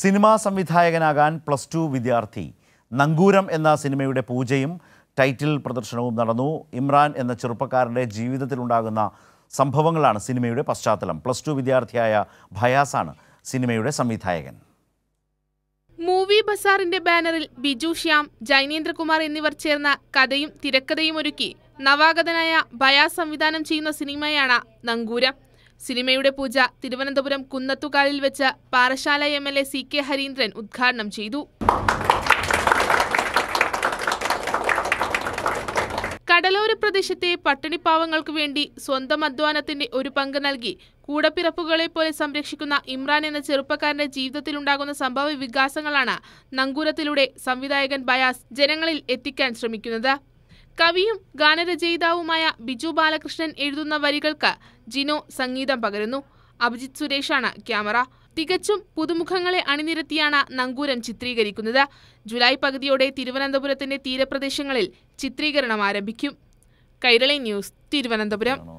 cinema സംവിധായകനാകാൻ plus two വിദ്യാർത്ഥി നങ്കൂരം എന്ന സിനിമയുടെ പൂജയും ടൈറ്റിൽ പ്രദർശനവും നടന്നു ഇമ്രാൻ എന്ന ചെറുപ്പക്കാരൻ്റെ ജീവിതത്തിലുണ്ടാകുന്ന സംഭവങ്ങളാണ് സിനിമയുടെ പശ്ചാത്തലം പ്ലസ് ടു വിദ്യാർത്ഥിയായ ഭയാസാണ് സിനിമയുടെ സംവിധായകൻ മൂവി ബസാറിന്റെ ബാനറിൽ ബിജു ശ്യാം ജൈനേന്ദ്രകുമാർ എന്നിവർ ചേർന്ന കഥയും തിരക്കഥയും ഒരുക്കി നവാഗതനായ ഭയാസ് സംവിധാനം ചെയ്യുന്ന സിനിമയാണ് നങ്കൂരം സിനിമയുടെ പൂജ തിരുവനന്തപുരം കുന്നത്തുകാലിൽ വെച്ച് Parassala M L A C K Harindran ഉദ്ഘാടനം ചെയ്തു കടലോര പ്രദേശത്തെ പട്ടിണിപ്പാവങ്ങൾക്ക് വേണ്ടി സ്വന്തം അധ്വാനത്തിന്റെ ഒരു പങ്ക് നൽകി കൂടപ്പിറപ്പുകളെ പോലെ സംരക്ഷിക്കുന്ന ഇമ്രാൻ എന്ന ചെറുപ്പക്കാരന്റെ ജീവിതത്തിലുണ്ടാകുന്ന സംഭവ വികാസങ്ങളാണ് നങ്കൂരത്തിലൂടെ സംവിധായകൻ ബയാസ് ജനങ്ങളിൽ എത്തിക്കാൻ ശ്രമിക്കുന്നത് കവിയും ഗാനരചയിതാവുമായ ബിജു ബാലകൃഷ്ണൻ എഴുതുന്ന വരികൾക്ക് ജിനോ സംഗീതം പകരുന്നു അഭിജിത് സുരേഷാണ് ക്യാമറ തികച്ചും പുതുമുഖങ്ങളെ അണിനിരത്തിയാണ് നങ്കൂരം ചിത്രീകരിക്കുന്നത് ജൂലൈ പകുതിയോടെ തിരുവനന്തപുരത്തിന്റെ തീരപ്രദേശങ്ങളിൽ ചിത്രീകരണം ആരംഭിക്കും കൈരളി ന്യൂസ് തിരുവനന്തപുരം